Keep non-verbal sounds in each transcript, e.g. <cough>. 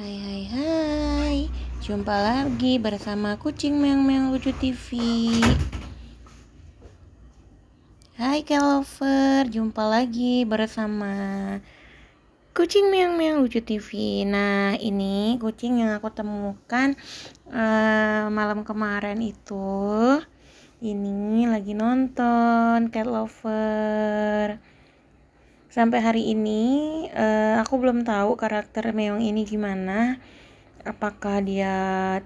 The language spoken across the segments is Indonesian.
Hai hai hai Jumpa lagi bersama kucing meong meong lucu TV Hai Kelover Jumpa lagi bersama Kucing meong meong lucu TV Nah ini kucing yang aku temukan uh, Malam kemarin itu Ini lagi nonton Cat Lover sampai hari ini uh, aku belum tahu karakter Meong ini gimana apakah dia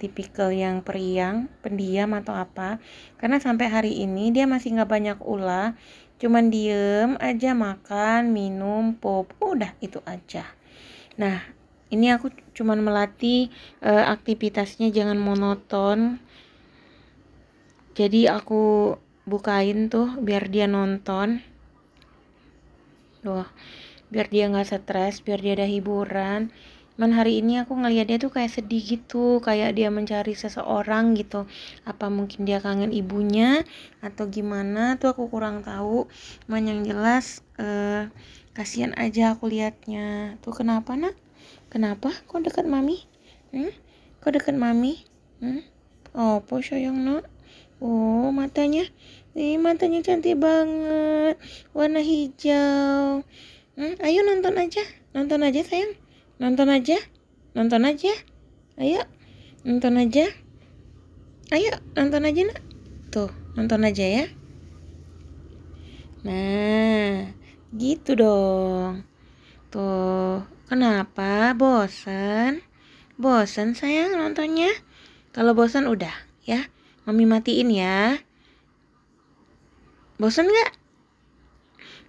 tipikal yang periang pendiam atau apa karena sampai hari ini dia masih nggak banyak ulah cuman diem aja makan minum pop udah itu aja nah ini aku cuman melatih uh, aktivitasnya jangan monoton jadi aku bukain tuh biar dia nonton loh biar dia nggak stres biar dia ada hiburan Man hari ini aku ngeliat dia tuh kayak sedih gitu, kayak dia mencari seseorang gitu. Apa mungkin dia kangen ibunya atau gimana? Tuh aku kurang tahu. Man yang jelas eh kasihan aja aku liatnya. Tuh kenapa nak? Kenapa? Kok deket mami? Hmm? Kok deket mami? Hmm? Oh, po sayang nak? Oh, matanya Ih, matanya cantik banget. Warna hijau. Hmm, ayo nonton aja. Nonton aja, sayang. Nonton aja. Nonton aja. Ayo. Nonton aja. Ayo, nonton aja, Nak. Tuh, nonton aja ya. Nah, gitu dong. Tuh, kenapa bosan? Bosan sayang nontonnya? Kalau bosan udah ya, mami matiin ya bosan nggak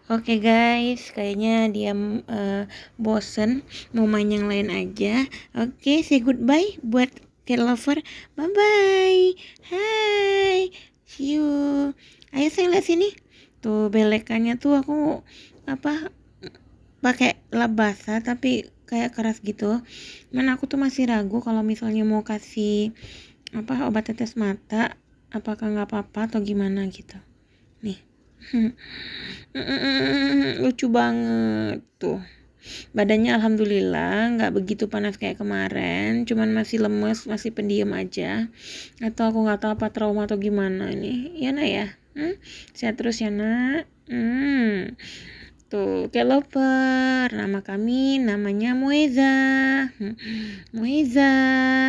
Oke okay guys, kayaknya dia uh, bosen mau main yang lain aja. Oke, okay, say goodbye buat cat lover. Bye bye. Hai. See you. Ayo saya lihat sini. Tuh belekannya tuh aku apa pakai labasa basah tapi kayak keras gitu. Mana aku tuh masih ragu kalau misalnya mau kasih apa obat tetes mata apakah nggak apa-apa atau gimana gitu nih <laughs> lucu banget tuh badannya alhamdulillah nggak begitu panas kayak kemarin cuman masih lemes masih pendiam aja atau aku nggak tahu apa trauma atau gimana ini yana ya hmm? sehat terus yana nak hmm. tuh keloper nama kami namanya Moeza Moeza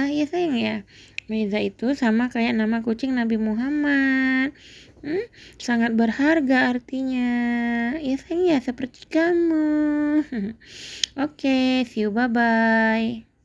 hmm. ya sayang ya Meza itu sama kayak nama kucing Nabi Muhammad. Hmm, sangat berharga artinya. Ya sayang ya seperti kamu. <laughs> Oke, okay, see you bye bye.